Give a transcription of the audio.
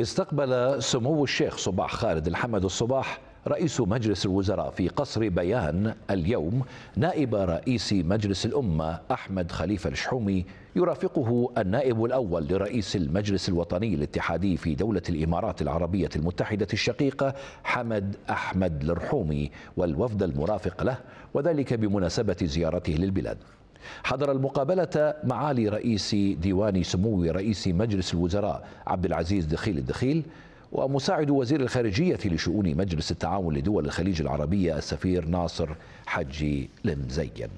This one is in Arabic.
استقبل سمو الشيخ صباح خالد الحمد الصباح رئيس مجلس الوزراء في قصر بيان اليوم نائب رئيس مجلس الأمة أحمد خليفة الشحومي يرافقه النائب الأول لرئيس المجلس الوطني الاتحادي في دولة الإمارات العربية المتحدة الشقيقة حمد أحمد الرحومي والوفد المرافق له وذلك بمناسبة زيارته للبلاد حضر المقابلة معالي رئيس ديوان سمو رئيس مجلس الوزراء عبد العزيز دخيل الدخيل ومساعد وزير الخارجية لشؤون مجلس التعاون لدول الخليج العربية السفير ناصر حجي المزين